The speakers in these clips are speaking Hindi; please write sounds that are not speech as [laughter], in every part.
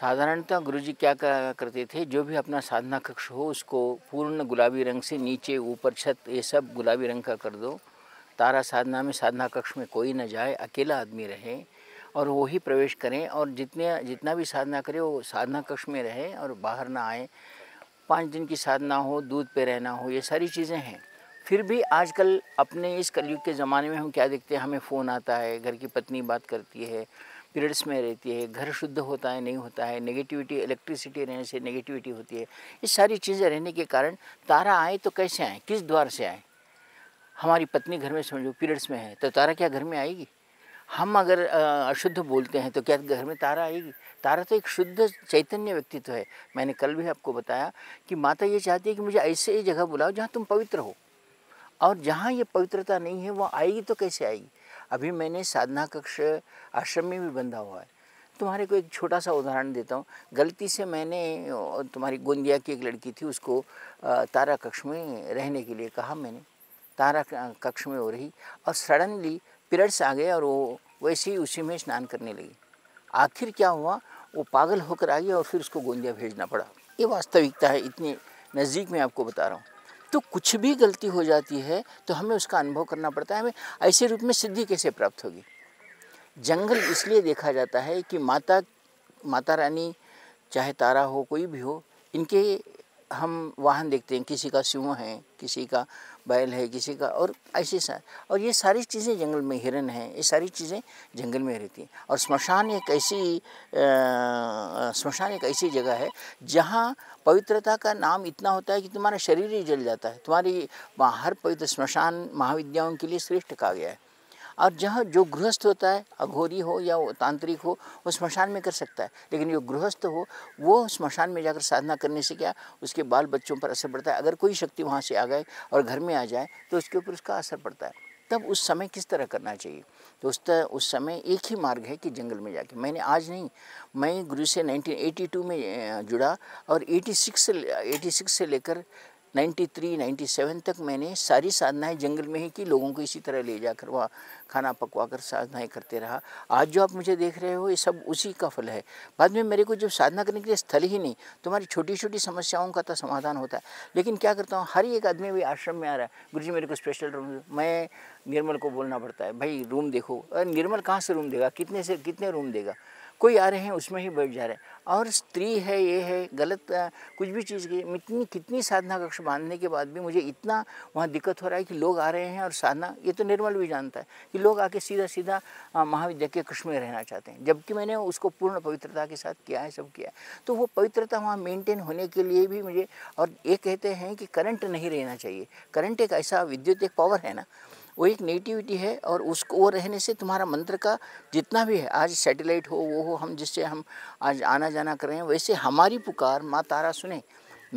साधारणतः गुरुजी क्या करते थे जो भी अपना साधना कक्ष हो उसको पूर्ण गुलाबी रंग से नीचे ऊपर छत ये सब गुलाबी रंग का कर दो तारा साधना में साधना कक्ष में कोई न जाए अकेला आदमी रहे और वो ही प्रवेश करें और जितने जितना भी साधना करे वो साधना कक्ष में रहे और बाहर ना आए पाँच दिन की साधना हो दूध पे रहना हो ये सारी चीज़ें हैं फिर भी आजकल अपने इस कलयुग के ज़माने में हम क्या देखते हैं हमें फ़ोन आता है घर की पत्नी बात करती है पीरियड्स में रहती है घर शुद्ध होता है नहीं होता है नेगेटिविटी इलेक्ट्रिसिटी रहने से नेगेटिविटी होती है ये सारी चीज़ें रहने के कारण तारा आए तो कैसे आए किस द्वार से आए हमारी पत्नी घर में समझो पीरियड्स में है तो तारा क्या घर में आएगी हम अगर अशुद्ध बोलते हैं तो क्या घर में तारा आएगी तारा तो एक शुद्ध चैतन्य व्यक्तित्व है मैंने कल भी आपको बताया कि माता ये चाहती है कि मुझे ऐसे ही जगह बुलाओ जहाँ तुम पवित्र हो और जहाँ ये पवित्रता नहीं है वह आएगी तो कैसे आएगी अभी मैंने साधना कक्ष आश्रम में भी बंधा हुआ है तुम्हारे को एक छोटा सा उदाहरण देता हूँ गलती से मैंने तुम्हारी गोंदिया की एक लड़की थी उसको तारा कक्ष में रहने के लिए कहा मैंने तारा कक्ष में हो रही और सडनली पिरड्स आ गए और वो वैसे ही उसी में स्नान करने लगी आखिर क्या हुआ वो पागल होकर आ गई और फिर उसको गोंदिया भेजना पड़ा ये वास्तविकता है इतने नज़दीक में आपको बता रहा हूँ तो कुछ भी गलती हो जाती है तो हमें उसका अनुभव करना पड़ता है हमें ऐसे रूप में सिद्धि कैसे प्राप्त होगी जंगल इसलिए देखा जाता है कि माता माता रानी चाहे तारा हो कोई भी हो इनके हम वाहन देखते हैं किसी का सिंह है किसी का बैल है किसी का और ऐसे सा और ये सारी चीज़ें जंगल में हिरन हैं ये सारी चीज़ें जंगल में रहती हैं और स्मशान एक ऐसी स्मशान एक ऐसी जगह है जहाँ पवित्रता का नाम इतना होता है कि तुम्हारा शरीर ही जल जाता है तुम्हारी हर पवित्र स्मशान महाविद्याओं के लिए श्रेष्ठ कहा गया है और जहाँ जो गृहस्थ होता है अघोरी हो या तांत्रिक हो वो स्मशान में कर सकता है लेकिन जो गृहस्थ हो वो स्मशान में जाकर साधना करने से क्या उसके बाल बच्चों पर असर पड़ता है अगर कोई शक्ति वहाँ से आ गए और घर में आ जाए तो उसके ऊपर उसका असर पड़ता है तब उस समय किस तरह करना चाहिए तो उस तरह उस समय एक ही मार्ग है कि जंगल में जाके मैंने आज नहीं मैं गुरु से 1982 में जुड़ा और 86 से 86 से लेकर 93, 97 तक मैंने सारी साधनाएं जंगल में ही की लोगों को इसी तरह ले जाकर वहाँ खाना पकवा कर साधनाएँ करते रहा आज जो आप मुझे देख रहे हो ये सब उसी का फल है बाद में मेरे को जब साधना करने के लिए स्थल ही नहीं तुम्हारी तो छोटी छोटी समस्याओं का तो समाधान होता है लेकिन क्या करता हूँ हर एक आदमी भी आश्रम में आ रहा है गुरु जी मेरे को स्पेशल रूम मैं निर्मल को बोलना पड़ता है भाई रूम देखो निर्मल कहाँ से रूम देगा कितने से कितने रूम देगा कोई आ रहे हैं उसमें ही बैठ जा रहे हैं और स्त्री है ये है गलत कुछ भी चीज़ की इतनी कितनी साधना कक्ष बांधने के बाद भी मुझे इतना वहाँ दिक्कत हो रहा है कि लोग आ रहे हैं और साधना ये तो निर्मल भी जानता है कि लोग आके सीधा सीधा महाविद्या के कक्ष में रहना चाहते हैं जबकि मैंने उसको पूर्ण पवित्रता के साथ किया है सब किया है तो वो पवित्रता वहाँ मेनटेन होने के लिए भी मुझे और ये कहते हैं कि करंट नहीं रहना चाहिए करंट एक ऐसा विद्युत एक पावर है ना वो एक नेगेटिविटी है और उसको वो रहने से तुम्हारा मंत्र का जितना भी है आज सैटेलाइट हो वो हो हम जिससे हम आज आना जाना कर रहे हैं वैसे हमारी पुकार माँ तारा सुने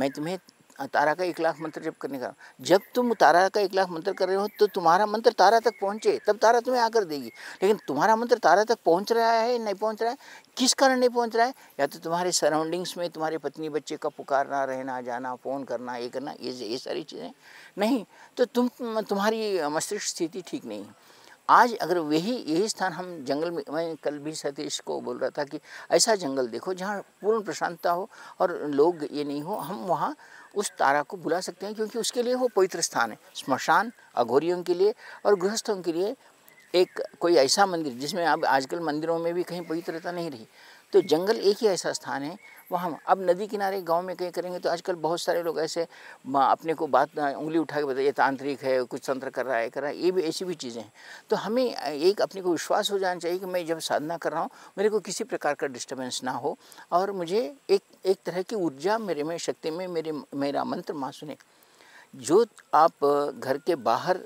मैं तुम्हें हाँ, तारा का एक लाख मंत्र जब करने का जब तुम तारा का एक लाख मंत्र कर रहे हो तो तुम्हारा मंत्र तारा तक पहुँचे तब तारा तुम्हें आकर देगी लेकिन तुम्हारा मंत्र तारा तक पहुँच रहा है नहीं पहुँच रहा है किस कारण नहीं पहुँच रहा है या तो तुम्हारे सराउंडिंग्स में तुम्हारे पत्नी बच्चे का पुकारना रहना जाना फ़ोन करना ये करना ये ये सारी चीज़ें नहीं तो तुम तुम्हारी मस्तिष्क स्थिति ठीक नहीं है आज अगर वही यही स्थान हम जंगल में मैं कल भी सतीश को बोल रहा था कि ऐसा जंगल देखो जहाँ पूर्ण प्रशांतता हो और लोग ये नहीं हो हम वहाँ उस तारा को बुला सकते हैं क्योंकि उसके लिए वो पवित्र स्थान है स्मशान अघोरियों के लिए और गृहस्थों के लिए एक कोई ऐसा मंदिर जिसमें अब आजकल मंदिरों में भी कहीं पवित्रता नहीं रही तो जंगल एक ही ऐसा स्थान है वहाँ अब नदी किनारे गांव में कहीं करेंगे तो आजकल बहुत सारे लोग ऐसे अपने को बात उंगली उठा के बताए ये तांत्रिक है कुछ तंत्र कर रहा है कर रहा है ये भी ऐसी भी चीज़ें हैं तो हमें एक अपने को विश्वास हो जाना चाहिए कि मैं जब साधना कर रहा हूँ मेरे को किसी प्रकार का डिस्टर्बेंस ना हो और मुझे एक एक तरह की ऊर्जा मेरे में शक्ति में मेरे मेरा मंत्र माँ सुने जो आप घर के बाहर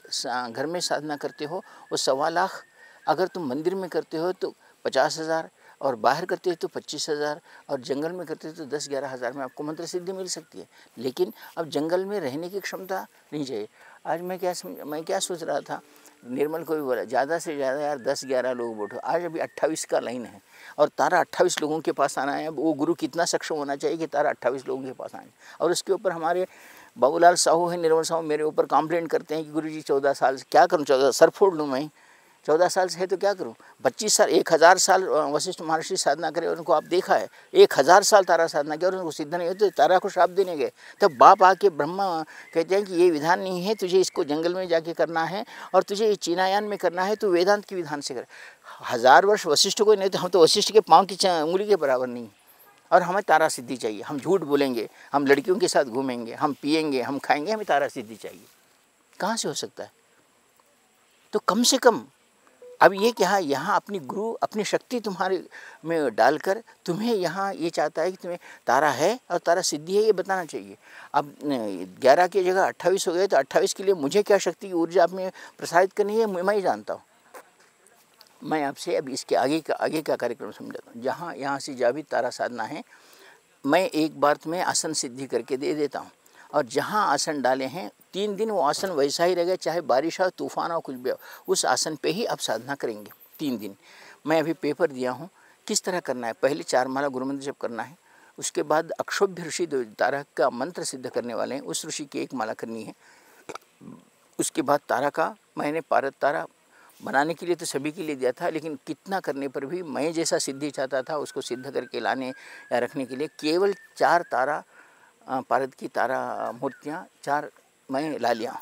घर में साधना करते हो वो सवा लाख अगर तुम मंदिर में करते हो तो पचास हज़ार और बाहर करते हैं तो पच्चीस हज़ार और जंगल में करते हैं तो दस ग्यारह हज़ार में आपको मंत्र सिद्धि मिल सकती है लेकिन अब जंगल में रहने की क्षमता नहीं चाहिए आज मैं क्या समझ मैं क्या सोच रहा था निर्मल को भी बोला ज़्यादा से ज़्यादा यार दस ग्यारह लोग बैठो आज अभी अट्ठाईस का लाइन है और तारा अट्ठाईस लोगों के पास आना है वो गुरु कितना सक्षम होना चाहिए कि तारा अट्ठाईस लोगों के पास आए और उसके ऊपर हमारे बाबूलाल साहू है निर्मल साहू मेरे ऊपर कंप्लेंट करते हैं कि गुरु जी चौदह साल क्या करूँ चौदह सर फोड़ लूँ मैं चौदह साल से है तो क्या करूँ पच्चीस साल एक हज़ार साल वशिष्ठ महर्षि साधना करे उनको आप देखा है एक हज़ार साल तारा साधना किया और उनको सिद्ध नहीं होते तो तारा को श्राप देने गए तब बाप आके ब्रह्मा कहते हैं कि ये विधान नहीं है तुझे इसको जंगल में जाके करना है और तुझे ये चीनायान में करना है तो वेदांत के विधान से कर हज़ार वर्ष वशिष्ठ को नहीं तो हम तो वशिष्ठ के पाँव की उंगली के बराबर नहीं और हमें तारा सिद्धि चाहिए हम झूठ बोलेंगे हम लड़कियों के साथ घूमेंगे हम पियेंगे हम खाएंगे हमें तारा सिद्धि चाहिए कहाँ से हो सकता है तो कम से कम अब ये क्या हाँ, यहाँ अपनी गुरु अपनी शक्ति तुम्हारे में डालकर तुम्हें यहाँ ये चाहता है कि तुम्हें तारा है और तारा सिद्धि है ये बताना चाहिए अब ग्यारह की जगह अट्ठाईस हो गए तो अट्ठाईस के लिए मुझे क्या शक्ति की ऊर्जा अपने प्रसारित करनी है मैं ही जानता हूँ मैं आपसे अब इसके आगे का आगे का कार्यक्रम समझाता हूँ जहाँ यहाँ से जा भी तारा साधना है मैं एक बार तुम्हें आसन सिद्धि करके दे देता हूँ और जहाँ आसन डाले हैं तीन दिन वो आसन वैसा ही रह गया चाहे बारिश हो तूफान हो कुछ भी हो उस आसन पे ही आप साधना करेंगे तीन दिन मैं अभी पेपर दिया हूँ किस तरह करना है पहले चार माला गुरु मंत्र जब करना है उसके बाद अक्षोभ्य ऋषि तारक का मंत्र सिद्ध करने वाले हैं उस ऋषि की एक माला करनी है उसके बाद तारा का मैंने पारत तारा बनाने के लिए तो सभी के लिए दिया था लेकिन कितना करने पर भी मैं जैसा सिद्धि चाहता था उसको सिद्ध करके लाने या रखने के लिए केवल चार तारा भारत की तारा मूर्तियाँ चार मैं ला लिया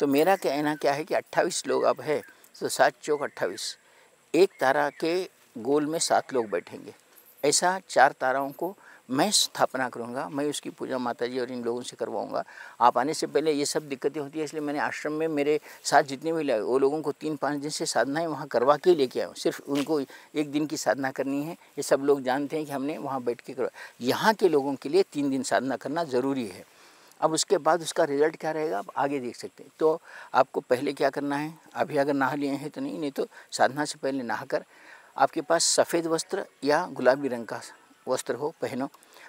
तो मेरा कहना क्या है कि अट्ठाईस लोग अब है तो सात चौक अट्ठाईस एक तारा के गोल में सात लोग बैठेंगे ऐसा चार ताराओं को मैं स्थापना करूँगा मैं उसकी पूजा माता जी और इन लोगों से करवाऊँगा आप आने से पहले ये सब दिक्कतें होती है इसलिए मैंने आश्रम में मेरे साथ जितने भी लगे वो लोगों को तीन पाँच दिन से साधनाएँ वहाँ करवा के लेके आया सिर्फ उनको एक दिन की साधना करनी है ये सब लोग जानते हैं कि हमने वहाँ बैठ के करवा यहाँ के लोगों के लिए तीन दिन साधना करना ज़रूरी है अब उसके बाद उसका रिजल्ट क्या रहेगा आप आगे देख सकते हैं तो आपको पहले क्या करना है अभी अगर नहा लिए हैं तो नहीं नहीं तो साधना से पहले नहाकर आपके पास सफ़ेद वस्त्र या गुलाबी रंग का वस्त्र हो पहनो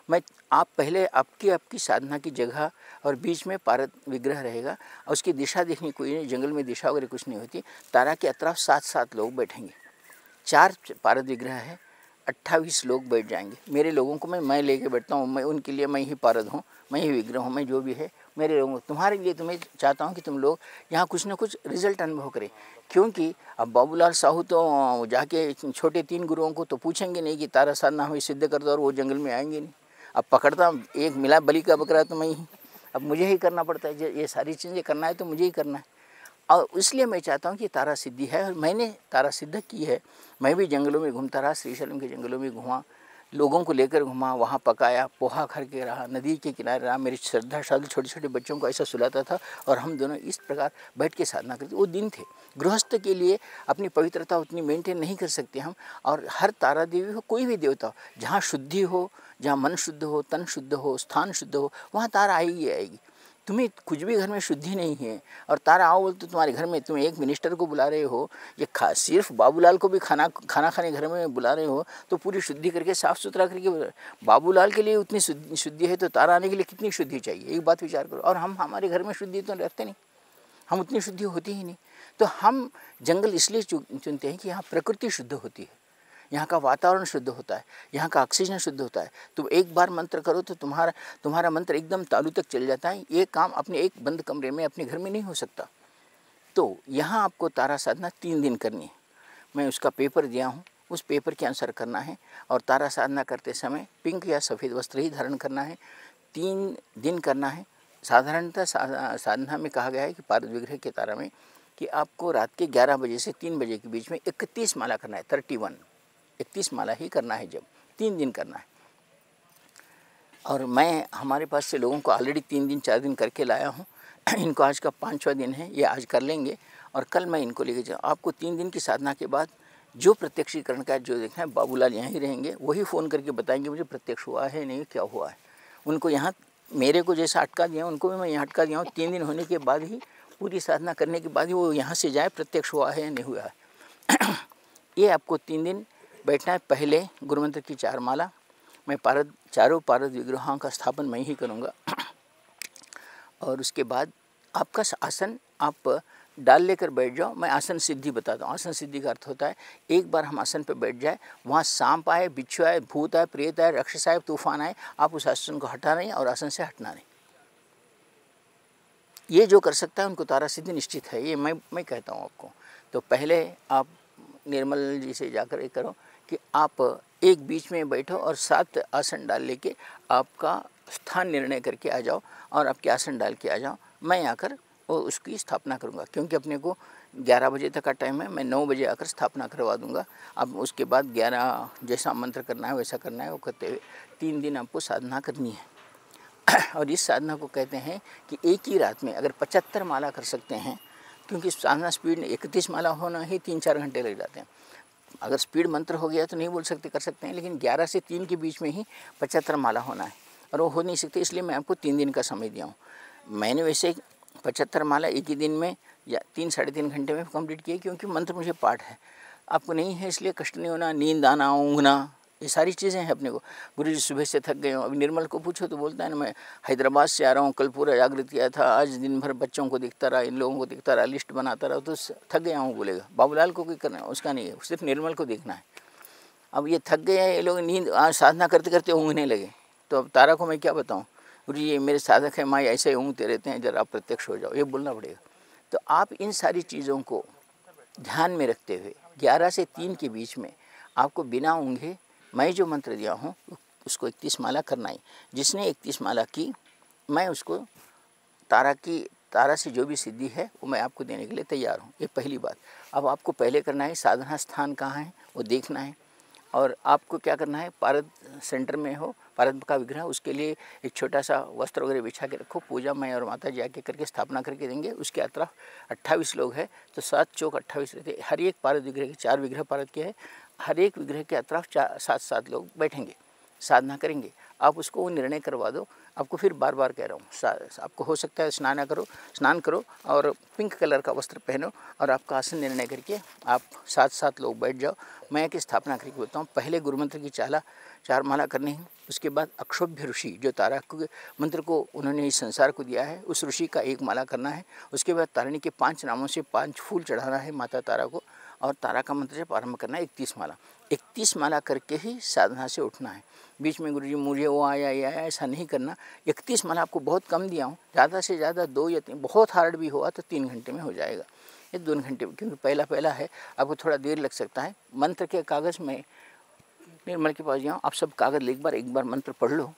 मैं आप पहले आपकी आपकी साधना की जगह और बीच में पारद विग्रह रहेगा और उसकी दिशा देखनी कोई नहीं जंगल में दिशा वगैरह कुछ नहीं होती तारा के अतराफ सात सात लोग बैठेंगे चार पारद विग्रह है अट्ठावीस लोग बैठ जाएंगे मेरे लोगों को मैं मैं लेके बैठता हूँ मैं उनके लिए मैं ही पारद हूँ मैं ही विग्रह हूँ मैं जो भी है मेरे लोगों तुम्हारे लिए तुम्हें तो चाहता हूँ कि तुम लोग यहाँ कुछ ना कुछ रिजल्ट अनुभव करें क्योंकि अब बाबूलाल साहू तो जाके छोटे तीन गुरुओं को तो पूछेंगे नहीं कि तारा साधना हमें सिद्ध कर दो और वो जंगल में आएंगे नहीं अब पकड़ता एक मिला बली का बकरा तो मैं ही अब मुझे ही करना पड़ता है ये सारी चीज़ें करना है तो मुझे ही करना है और इसलिए मैं चाहता हूँ कि तारा सिद्धि है और मैंने तारा सिद्ध की है मैं भी जंगलों में घूमता रहा श्रीशैलम के जंगलों में घूमा लोगों को लेकर घुमा वहाँ पकाया पोहा खर के रहा नदी के किनारे रहा मेरी श्रद्धा शादी छोटे छोटे बच्चों को ऐसा सुलाता था और हम दोनों इस प्रकार बैठ के साधना करते वो दिन थे गृहस्थ के लिए अपनी पवित्रता उतनी मेंटेन नहीं कर सकते हम और हर तारा देवी हो कोई भी देवता हो जहाँ शुद्धि हो जहाँ मन शुद्ध हो तन शुद्ध हो स्थान शुद्ध हो वहाँ तारा आएगी आएगी तुम्हें कुछ भी घर में शुद्धि नहीं है और तारा आओ बोलते तुम्हारे घर में तुम एक मिनिस्टर को बुला रहे हो ये खा सिर्फ बाबूलाल को भी खाना खाना खाने घर में बुला रहे हो तो पूरी शुद्धि करके साफ़ सुथरा करके बाबूलाल के लिए उतनी शुद्धि है तो तारा आने के लिए कितनी शुद्धि चाहिए एक बात विचार करो और हम हमारे घर में शुद्धि तो रहते नहीं हम उतनी शुद्धि होती ही नहीं तो हम जंगल इसलिए चुनते हैं कि यहाँ प्रकृति शुद्ध होती है यहाँ का वातावरण शुद्ध होता है यहाँ का ऑक्सीजन शुद्ध होता है तुम एक बार मंत्र करो तो तुम्हारा तुम्हारा मंत्र एकदम तालू तक चल जाता है ये काम अपने एक बंद कमरे में अपने घर में नहीं हो सकता तो यहाँ आपको तारा साधना तीन दिन करनी है मैं उसका पेपर दिया हूँ उस पेपर के आंसर करना है और तारा साधना करते समय पिंक या सफ़ेद वस्त्र ही धारण करना है तीन दिन करना है साधारणतः साधना में कहा गया है कि पारद विग्रह के तारा में कि आपको रात के 11 बजे से 3 बजे के बीच में 31 माला करना है 31 इकतीस माला ही करना है जब तीन दिन करना है और मैं हमारे पास से लोगों को ऑलरेडी तीन दिन चार दिन करके लाया हूँ [clears throat] इनको आज का पाँचवा दिन है ये आज कर लेंगे और कल मैं इनको लेके जाऊँ आपको तीन दिन की साधना के बाद जो प्रत्यक्षीकरण का जो देखना है बाबूलाल यहाँ ही रहेंगे वही फ़ोन करके बताएंगे मुझे प्रत्यक्ष हुआ है नहीं क्या हुआ है उनको यहाँ मेरे को जैसा अटका दिया उनको भी मैं यहाँ अटका दिया हूँ तीन दिन होने के बाद ही पूरी साधना करने के बाद ही वो यहाँ से जाए प्रत्यक्ष हुआ है या नहीं हुआ है [clears throat] ये आपको तीन दिन बैठना है पहले गुरु मंत्र की चार माला मैं पारद चारों पारद विग्रहों का स्थापन मैं ही करूँगा और उसके बाद आपका आसन आप डाल लेकर बैठ जाओ मैं आसन सिद्धि बताता हूँ आसन सिद्धि का अर्थ होता है एक बार हम आसन पर बैठ जाए वहाँ सांप आए बिच्छू आए भूत आए प्रेत आए रक्षस आए तूफान आए आप उस आसन को हटा नहीं और आसन से हटना नहीं ये जो कर सकता है उनको तारा सिद्धि निश्चित है ये मैं मैं कहता हूँ आपको तो पहले आप निर्मल जी से जाकर ये करो कि आप एक बीच में बैठो और सात आसन डाल लेके आपका स्थान निर्णय करके आ जाओ और आपके आसन डाल के आ जाओ मैं आकर और उसकी स्थापना करूँगा क्योंकि अपने को 11 बजे तक का टाइम है मैं 9 बजे आकर स्थापना करवा दूंगा अब उसके बाद 11 जैसा मंत्र करना है वैसा करना है वो करते हुए तीन दिन आपको साधना करनी है [clears throat] और इस साधना को कहते हैं कि एक ही रात में अगर पचहत्तर माला कर सकते हैं क्योंकि साधना स्पीड इकतीस माला होना ही तीन चार घंटे लग जाते हैं अगर स्पीड मंत्र हो गया तो नहीं बोल सकते कर सकते हैं लेकिन ग्यारह से तीन के बीच में ही पचहत्तर माला होना है और वो हो नहीं सकते इसलिए मैं आपको तीन दिन का समय दिया हूँ मैंने वैसे पचहत्तर माला एक ही दिन में या तीन साढ़े तीन घंटे में कंप्लीट किया क्योंकि मंत्र मुझे पाठ है आपको नहीं है इसलिए कष्ट नहीं होना नींद आना ऊँगना ये सारी चीज़ें हैं अपने को गुरु जी सुबह से थक गए हों अभी निर्मल को पूछो तो बोलता है ना मैं हैदराबाद से आ रहा हूँ कल पूरा जागृत किया था आज दिन भर बच्चों को दिखता रहा इन लोगों को दिखता रहा लिस्ट बनाता रहा तो थक गया हूँ बोलेगा बाबूलाल को क्या करना है उसका नहीं है सिर्फ निर्मल को देखना है अब ये थक गए हैं ये लोग नींद साधना करते करते ऊँगने लगे तो अब तारा को मैं क्या बताऊँ गुरु ये मेरे साधक हैं माँ ऐसे ही ऊँगते रहते हैं जरा आप प्रत्यक्ष हो जाओ ये बोलना पड़ेगा तो आप इन सारी चीज़ों को ध्यान में रखते हुए ग्यारह से तीन के बीच में आपको बिना ऊँघे मैं जो मंत्र दिया हूँ उसको इकतीस माला करना है जिसने इकतीस माला की मैं उसको तारा की तारा से जो भी सिद्धि है वो मैं आपको देने के लिए तैयार हूँ ये पहली बात अब आपको पहले करना है साधना स्थान कहाँ है वो देखना है और आपको क्या करना है पारद सेंटर में हो पारद का विग्रह उसके लिए एक छोटा सा वस्त्र वगैरह बिछा के रखो पूजा मैं और माता जी आके करके स्थापना करके देंगे उसके अतराफ अट्ठाईस लोग हैं तो सात चौक अट्ठाईस रहते हर एक पारद विग्रह के चार विग्रह पारद के हैं हर एक विग्रह के अतराफ सात सात लोग बैठेंगे साधना करेंगे आप उसको वो निर्णय करवा दो आपको फिर बार बार कह रहा हूँ आपको हो सकता है स्नान करो स्नान करो और पिंक कलर का वस्त्र पहनो और आपका आसन निर्णय करके आप साथ साथ लोग बैठ जाओ मैं की स्थापना करके बोलता हूँ पहले गुरु मंत्र की चाला चार माला करनी है उसके बाद अक्षोभ्य ऋषि जो तारा मंत्र को उन्होंने इस संसार को दिया है उस ऋषि का एक माला करना है उसके बाद तारिणी के पांच नामों से पांच फूल चढ़ाना है माता तारा को और तारा का मंत्र से प्रारंभ करना है इकतीस माला इकतीस माला करके ही साधना से उठना है बीच में गुरु जी मुझे वो आया ये आया ऐसा नहीं करना इकतीस माला आपको बहुत कम दिया हूँ ज़्यादा से ज़्यादा दो या तीन बहुत हार्ड भी हुआ तो तीन घंटे में हो जाएगा ये दो घंटे में क्योंकि पहला पहला है आपको थोड़ा देर लग सकता है मंत्र के कागज़ में निर्मल के पास जाऊँ आप सब कागज़ लिख बार एक बार मंत्र पढ़ लो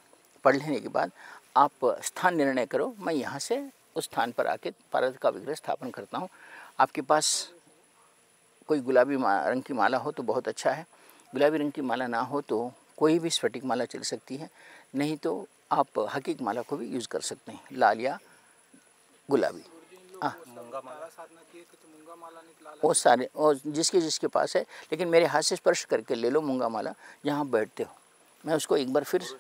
पढ़ लेने के बाद आप स्थान निर्णय करो मैं यहाँ से उस स्थान पर आके पारद का विग्रह स्थापन करता हूँ आपके पास कोई गुलाबी रंग की माला हो तो बहुत अच्छा है गुलाबी रंग की माला ना हो तो कोई भी स्फटिक माला चल सकती है नहीं तो आप हकीक माला को भी यूज़ कर सकते हैं लाल या गुलाबी हाँ वो सारे और जिसके जिसके पास है लेकिन मेरे हाथ से स्पर्श करके ले लो मूंगा माला जहाँ बैठते हो मैं उसको एक बार फिर